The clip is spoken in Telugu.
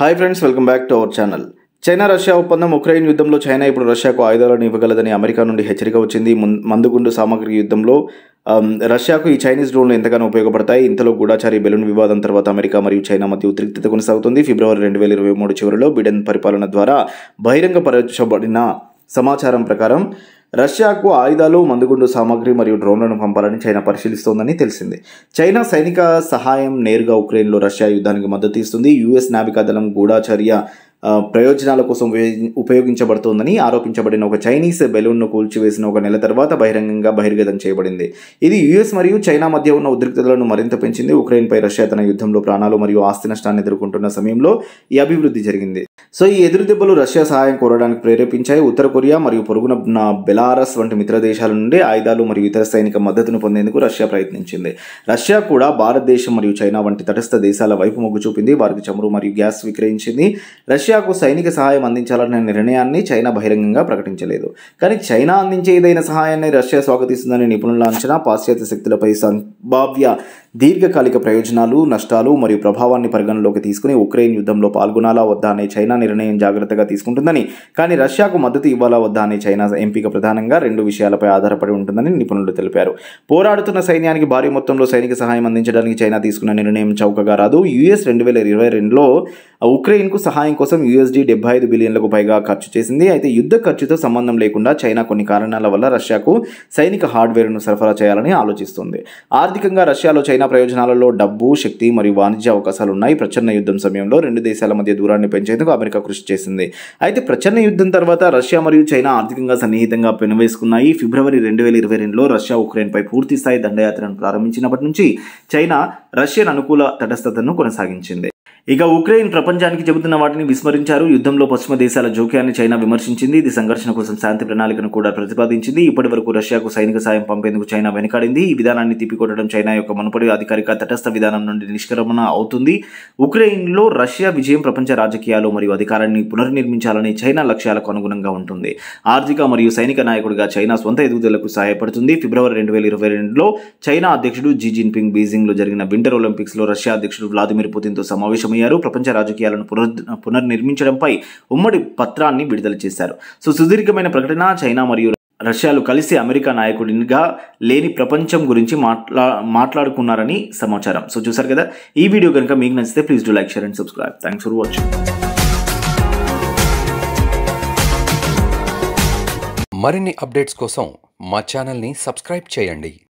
hi friends welcome back to our channel China Russia ఒప్పందం ఉక్రెయిన్ యుద్ధంలో చైనా ఇప్పుడు రష్యాకు ఆయుధాలను ఇవ్వగలదని అమెరికా నుండి హెచ్చరిక వచ్చింది మందుగుండు సామగ్రి యుద్ధంలో రష్యాకు ఈ చైనీస్ డ్రోన్లు ఎంతగానో ఉపయోగపడతాయి ఇంతలో గూఢాచారి బెలూన్ వివాదం తర్వాత అమెరికా మరియు చైనా మధ్య ఉద్రిక్తత కొనసాగుతుంది ఫిబ్రవరి రెండు వేల ఇరవై మూడు చివరిలో బిడెన్ పరిపాలన ద్వారా బహిరంగపరచబడిన సమాచారం ప్రకారం రష్యాకు ఆయుధాలు మందుగుండు సామాగ్రి మరియు డ్రోన్లను పంపాలని చైనా పరిశీలిస్తోందని తెలిసింది చైనా సైనిక సహాయం నేరుగా ఉక్రెయిన్లో రష్యా యుద్ధానికి మద్దతు ఇస్తుంది యుఎస్ నావికాదళం గూఢాచర్య ప్రయోజనాల కోసం ఉపయోగించబడుతోందని ఆరోపించబడిన ఒక చైనీస్ బెలూన్ను కూల్చివేసిన ఒక నెల తర్వాత బహిరంగంగా బహిర్గతం చేయబడింది ఇది యుఎస్ మరియు చైనా మధ్య ఉన్న ఉద్రిక్తలను మరింత పెంచింది ఉక్రెయిన్పై రష్యా తన యుద్ధంలో ప్రాణాలు మరియు ఆస్తి నష్టాన్ని ఎదుర్కొంటున్న సమయంలో ఈ అభివృద్ధి జరిగింది సో ఈ ఎదురు దెబ్బలు రష్యా సహాయం కోరడానికి ప్రేరేపించాయి ఉత్తర కొరియా మరియు పొరుగున బెలారస్ వంటి మిత్ర దేశాల నుండి ఆయుధాలు మరియు ఇతర సైనిక మద్దతును పొందేందుకు రష్యా ప్రయత్నించింది రష్యా కూడా భారతదేశం మరియు చైనా వంటి తటస్థ దేశాల వైపు మొగ్గు చూపింది వారికి చమురు మరియు గ్యాస్ విక్రయించింది రష్యాకు సైనిక సహాయం అందించాలనే నిర్ణయాన్ని చైనా బహిరంగంగా ప్రకటించలేదు కానీ చైనా అందించే ఏదైనా సహాయాన్ని రష్యా స్వాగతిస్తుందని నిపుణుల అంచనా పాశ్చాత్య శక్తులపై సంభావ్య దీర్ఘకాలిక ప్రయోజనాలు నష్టాలు మరియు ప్రభావాన్ని పరిగణలోకి తీసుకుని ఉక్రెయిన్ యుద్ధంలో పాల్గొనాలా వద్దా అనే చైనా నిర్ణయం జాగ్రత్తగా తీసుకుంటుందని కానీ రష్యాకు మద్దతు ఇవ్వాలా వద్దా అనే చైనా ఎంపిక ప్రధానంగా రెండు విషయాలపై ఆధారపడి ఉంటుందని నిపుణులు తెలిపారు పోరాడుతున్న సైన్యానికి భారీ మొత్తంలో సైనిక సహాయం అందించడానికి చైనా తీసుకున్న నిర్ణయం చౌకగా రాదు యుఎస్ రెండు వేల ఇరవై రెండులో ఉక్రెయిన్కు సహాయం కోసం యుఎస్డీ డెబ్బై ఐదు బిలియన్లకు పైగా ఖర్చు చేసింది అయితే యుద్ధ ఖర్చుతో సంబంధం లేకుండా చైనా కొన్ని కారణాల వల్ల రష్యాకు సైనిక హార్డ్వేర్ను సరఫరా చేయాలని ఆలోచిస్తుంది ఆర్థికంగా రష్యాలో చైనా చైనా ప్రయోజనాలలో డబ్బు శక్తి మరియు వాణిజ్య అవకాశాలు ఉన్నాయి ప్రచన్న యుద్ధం సమయంలో రెండు దేశాల మధ్య దూరాన్ని పెంచేందుకు అమెరికా కృషి చేసింది అయితే ప్రచన్న యుద్ధం తర్వాత రష్యా మరియు చైనా ఆర్థికంగా సన్నిహితంగా పెనువేసుకున్నాయి ఫిబ్రవరి రెండు వేల ఇరవై రెండులో రష్యా ఉక్రెయిన్పై పూర్తి స్థాయి దండయాత్రను ప్రారంభించినప్పటి నుంచి చైనా రష్యన్ అనుకూల తటస్థతను కొనసాగించింది ఇక ఉక్రెయిన్ ప్రపంచానికి చెబుతున్న వాటిని విస్మరించారు యుద్ధంలో పశ్చిమ దేశాల జోక్యాన్ని చైనా విమర్శించింది ఇది సంఘర్షణ కోసం శాంతి ప్రణాళికను కూడా ప్రతిపాదించింది ఇప్పటి వరకు రష్యాకు సైనిక సాయం పంపేందుకు చైనా వెనకాడింది ఈ విధానాన్ని తిప్పికొట్టడం చైనా యొక్క మునుపడి అధికారిక తటస్థ విధానం నుండి నిష్క్రమణ అవుతుంది ఉక్రెయిన్లో రష్యా విజయం ప్రపంచ రాజకీయాలు మరియు అధికారాన్ని పునర్నిర్మించాలని చైనా లక్ష్యాలకు అనుగుణంగా ఉంటుంది ఆర్థిక మరియు సైనిక నాయకుడిగా చైనా సొంత ఎదుగుదలకు సహాయపడుతుంది ఫిబ్రవరి రెండు వేల ఇరవై రెండులో చైనా అధ్యక్షుడు జీ జిన్పింగ్ బీజింగ్లో జరిగిన వింటర్ ఒలింపిక్స్లో రష్యా అధ్యక్షుడు వ్లాదిమిర్ పుతిన్తో సమావేశమయ్యారు నిపుణులయ్యారు ప్రపంచ రాజకీయాలను పునర్ పునర్నిర్మించడంపై ఉమ్మడి పత్రాన్ని విడుదల చేశారు సో సుదీర్ఘమైన ప్రకటన చైనా మరియు రష్యాలు కలిసి అమెరికా నాయకుడిగా లేని ప్రపంచం గురించి మాట్లా మాట్లాడుకున్నారని సమాచారం సో చూసారు కదా ఈ వీడియో కనుక మీకు నచ్చితే please do like share and subscribe thanks for watching మరిన్ని అప్డేట్స్ కోసం మా ఛానల్ని సబ్స్క్రైబ్ చేయండి